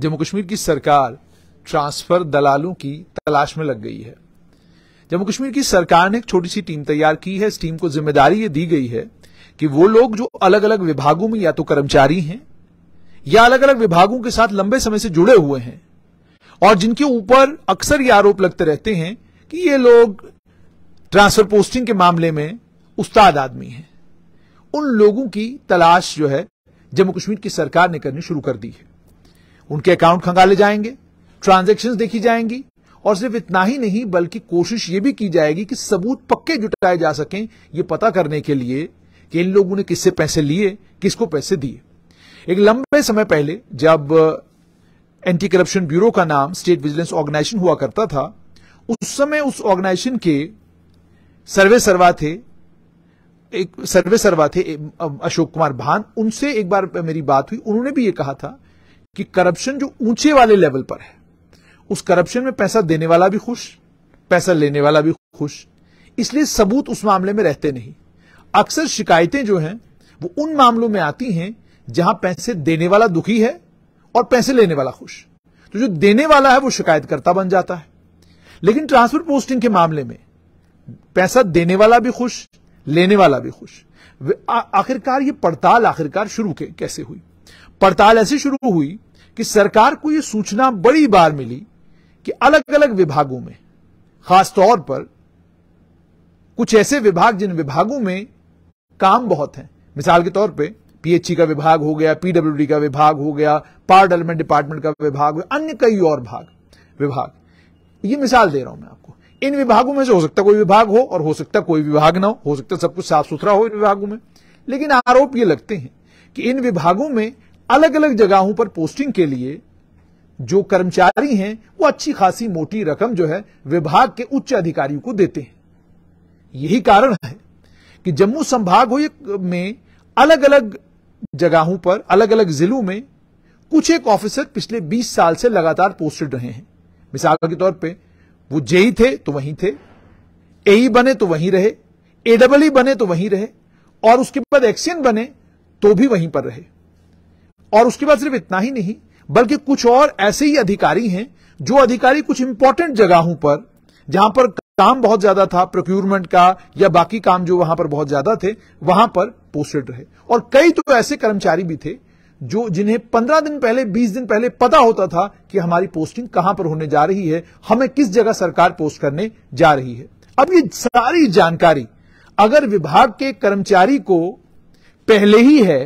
जम्मू कश्मीर की सरकार ट्रांसफर दलालों की तलाश में लग गई है जम्मू कश्मीर की सरकार ने एक छोटी सी टीम तैयार की है इस टीम को जिम्मेदारी ये दी गई है कि वो लोग जो अलग अलग विभागों में या तो कर्मचारी हैं या अलग अलग विभागों के साथ लंबे समय से जुड़े हुए हैं और जिनके ऊपर अक्सर ये आरोप लगते रहते हैं कि ये लोग ट्रांसफर पोस्टिंग के मामले में उस्ताद आदमी हैं उन लोगों की तलाश जो है जम्मू कश्मीर की सरकार ने करनी शुरू कर दी है उनके अकाउंट खंगाले जाएंगे ट्रांजेक्शन देखी जाएंगी और सिर्फ इतना ही नहीं बल्कि कोशिश यह भी की जाएगी कि सबूत पक्के जुटाए जा सकें ये पता करने के लिए कि इन लोगों ने किससे पैसे लिए किसको पैसे दिए एक लंबे समय पहले जब एंटी करप्शन ब्यूरो का नाम स्टेट विजिलेंस ऑर्गेनाइजेशन हुआ करता था उस समय उस ऑर्गेनाइजेशन के सर्वे सर्वा थे एक सर्वे सर्वा थे अशोक कुमार भान उनसे एक बार मेरी बात हुई उन्होंने भी ये कहा था कि करप्शन जो ऊंचे वाले लेवल पर है उस करप्शन में पैसा देने वाला भी खुश पैसा लेने वाला भी खुश इसलिए सबूत उस मामले में रहते नहीं अक्सर शिकायतें जो हैं वो उन मामलों में आती हैं जहां पैसे देने वाला दुखी है और पैसे लेने वाला खुश तो जो देने वाला है वो शिकायतकर्ता बन जाता है लेकिन ट्रांसफर पोस्टिंग के मामले में पैसा देने वाला भी खुश लेने वाला भी खुश आखिरकार ये पड़ताल आखिरकार शुरू कैसे हुई पड़ताल ऐसे शुरू हुई कि सरकार को यह सूचना बड़ी बार मिली कि अलग अलग विभागों में खासतौर पर कुछ ऐसे विभाग जिन विभागों में काम बहुत है मिसाल के तौर पे पीएचई का विभाग हो गया पीडब्ल्यूडी का विभाग हो गया पावर डेवलपमेंट डिपार्टमेंट का विभाग हो गया अन्य कई और भाग विभाग ये मिसाल दे रहा हूं मैं आपको इन विभागों में से हो सकता कोई विभाग हो और हो सकता कोई विभाग ना हो हो सकता सब कुछ साफ सुथरा हो इन विभागों में लेकिन आरोप ये लगते हैं कि इन विभागों में अलग अलग जगहों पर पोस्टिंग के लिए जो कर्मचारी हैं वो अच्छी खासी मोटी रकम जो है विभाग के उच्च अधिकारियों को देते हैं यही कारण है कि जम्मू संभाग में अलग अलग जगहों पर अलग अलग जिलों में कुछ एक ऑफिसर पिछले 20 साल से लगातार पोस्टेड रहे हैं मिसाल के तौर पे वो जेई थे तो वहीं थे ए बने तो वहीं रहे एडब्ल्यू बने तो वहीं रहे और उसके बाद एक्सियन बने तो भी वहीं पर रहे और उसके बाद सिर्फ इतना ही नहीं बल्कि कुछ और ऐसे ही अधिकारी हैं जो अधिकारी कुछ इंपॉर्टेंट जगहों पर जहां पर काम बहुत ज्यादा था प्रोक्यूरमेंट का या बाकी काम जो वहां पर बहुत ज्यादा थे वहां पर पोस्टेड रहे और कई तो ऐसे कर्मचारी भी थे जो जिन्हें पंद्रह दिन पहले बीस दिन पहले पता होता था कि हमारी पोस्टिंग कहां पर होने जा रही है हमें किस जगह सरकार पोस्ट करने जा रही है अब ये सारी जानकारी अगर विभाग के कर्मचारी को पहले ही है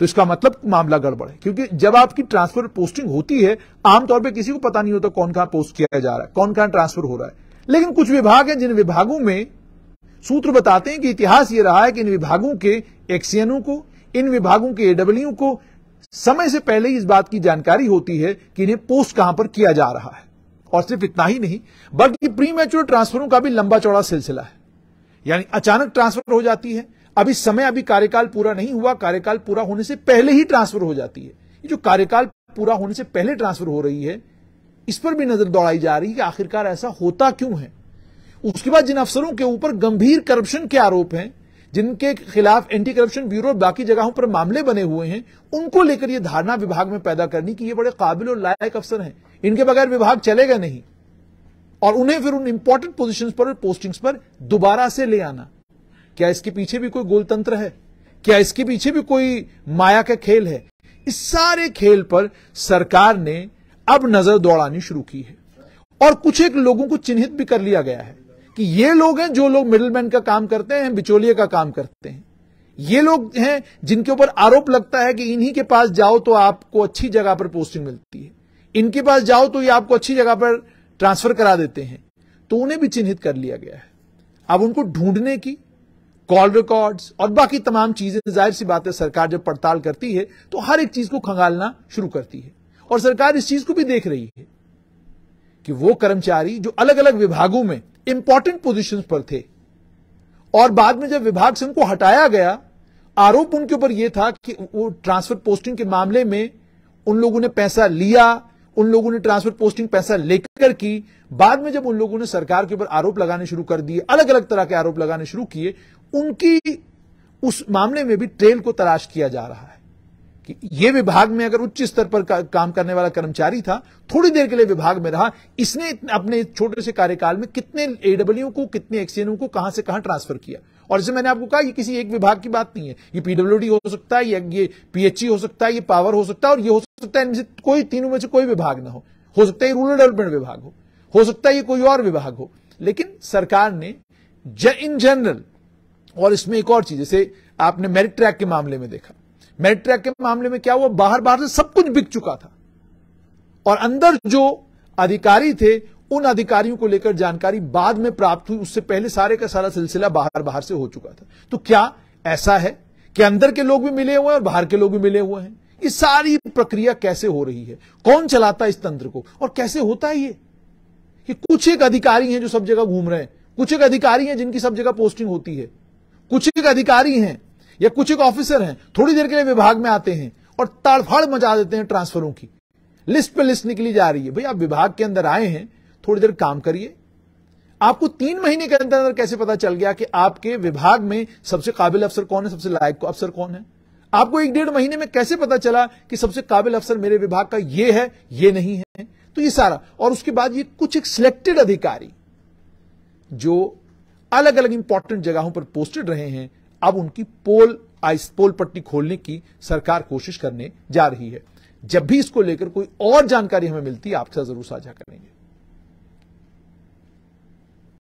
तो इसका मतलब मामला गड़बड़ है क्योंकि जब आपकी ट्रांसफर पोस्टिंग होती है आमतौर पर किसी को पता नहीं होता कौन कहां पोस्ट किया जा रहा है कौन कहां ट्रांसफर हो रहा है लेकिन कुछ विभाग है जिन विभागों में सूत्र बताते हैं कि इतिहास ये रहा है कि इन विभागों के एक्सीएनओ को इन विभागों के एडब्ल्यू को समय से पहले ही इस बात की जानकारी होती है कि इन्हें पोस्ट कहां पर किया जा रहा है और सिर्फ इतना ही नहीं बल्कि प्री मेच्योर ट्रांसफरों का भी लंबा चौड़ा सिलसिला है यानी अचानक ट्रांसफर हो जाती है अब इस समय अभी कार्यकाल पूरा नहीं हुआ कार्यकाल पूरा होने से पहले ही ट्रांसफर हो जाती है ये जो कार्यकाल पूरा होने से पहले ट्रांसफर हो रही है इस पर भी नजर दौड़ाई जा रही है कि आखिरकार ऐसा होता क्यों है उसके बाद जिन अफसरों के ऊपर गंभीर करप्शन के आरोप हैं जिनके खिलाफ एंटी करप्शन ब्यूरो बाकी जगहों पर मामले बने हुए हैं उनको लेकर यह धारणा विभाग में पैदा करनी कि ये बड़े काबिल और लायक अफसर हैं इनके बगैर विभाग चलेगा नहीं और उन्हें फिर उन इंपॉर्टेंट पोजिशन पर पोस्टिंग्स पर दोबारा से ले आना क्या इसके पीछे भी कोई गोलतंत्र है क्या इसके पीछे भी कोई माया का खेल है इस सारे खेल पर सरकार ने अब नजर दौड़ानी शुरू की है और कुछ एक लोगों को चिन्हित भी कर लिया गया है कि ये लोग हैं जो लोग मिडिलमैन का काम करते हैं बिचौलिए का काम करते हैं ये लोग हैं जिनके ऊपर आरोप लगता है कि इन्हीं के पास जाओ तो आपको अच्छी जगह पर पोस्टिंग मिलती है इनके पास जाओ तो ये आपको अच्छी जगह पर ट्रांसफर करा देते हैं तो उन्हें भी चिन्हित कर लिया गया है अब उनको ढूंढने की कॉल रिकॉर्ड्स और बाकी तमाम चीजें जाहिर सी बात है सरकार जब पड़ताल करती है तो हर एक चीज को खंगालना शुरू करती है और सरकार इस चीज को भी देख रही है कि वो कर्मचारी जो अलग अलग विभागों में इंपॉर्टेंट पोजिशन पर थे और बाद में जब विभाग से उनको हटाया गया आरोप उनके ऊपर यह था कि वो ट्रांसफर पोस्टिंग के मामले में उन लोगों ने पैसा लिया उन लोगों ने ट्रांसफर पोस्टिंग पैसा लेकर की बाद में जब उन लोगों ने सरकार के ऊपर आरोप लगाने शुरू कर दिए अलग अलग तरह के आरोप लगाने शुरू किए उनकी उस मामले में भी ट्रेल को तलाश किया जा रहा है कि यह विभाग में अगर उच्च स्तर पर का, काम करने वाला कर्मचारी था थोड़ी देर के लिए विभाग में रहा इसने अपने छोटे से कार्यकाल में कितने एडब्ल्यू को कितने एक्सएनओ को कहां से कहां ट्रांसफर किया और जैसे मैंने आपको कहा ये किसी एक विभाग की बात नहीं है ये पीडब्ल्यूडी हो सकता है ये पीएचई e हो सकता है ये पावर हो सकता है और ये हो सकता है इनमें से कोई तीनों में से कोई विभाग ना हो हो सकता है रूरल डेवलपमेंट विभाग हो हो सकता है ये कोई और विभाग हो लेकिन सरकार ने इन जनरल और इसमें एक और चीज जैसे आपने मेरिट ट्रैक के मामले में देखा मेरिट ट्रैक के मामले में क्या हुआ बाहर बाहर से सब कुछ बिक चुका था और अंदर जो अधिकारी थे उन अधिकारियों को लेकर जानकारी बाद में प्राप्त हुई उससे पहले सारे का सारा सिलसिला बाहर बाहर से हो चुका था तो क्या ऐसा है कि अंदर के लोग भी मिले हुए हैं और बाहर के लोग भी मिले हुए हैं ये सारी प्रक्रिया कैसे हो रही है कौन चलाता है इस तंत्र को और कैसे होता है ये कि कुछ एक अधिकारी हैं जो सब जगह घूम रहे हैं कुछ एक अधिकारी हैं जिनकी सब जगह पोस्टिंग होती है कुछ एक अधिकारी हैं या कुछ एक ऑफिसर हैं थोड़ी देर के लिए विभाग में आते हैं और ताड़फाड़ मचा देते हैं ट्रांसफरों की लिस्ट पे लिस्ट निकली जा रही है भाई आप विभाग के अंदर आए हैं थोड़ी देर काम करिए आपको तीन महीने के अंदर अंदर कैसे पता चल गया कि आपके विभाग में सबसे काबिल अफसर कौन है सबसे लायक अफसर कौन है आपको एक डेढ़ महीने में कैसे पता चला कि सबसे काबिल अफसर मेरे विभाग का ये है ये नहीं है तो ये सारा और उसके बाद ये कुछ एक सिलेक्टेड अधिकारी जो अलग अलग इंपॉर्टेंट जगहों पर पोस्टेड रहे हैं अब उनकी पोल आइस पोल पट्टी खोलने की सरकार कोशिश करने जा रही है जब भी इसको लेकर कोई और जानकारी हमें मिलती है आपके साथ जरूर साझा करेंगे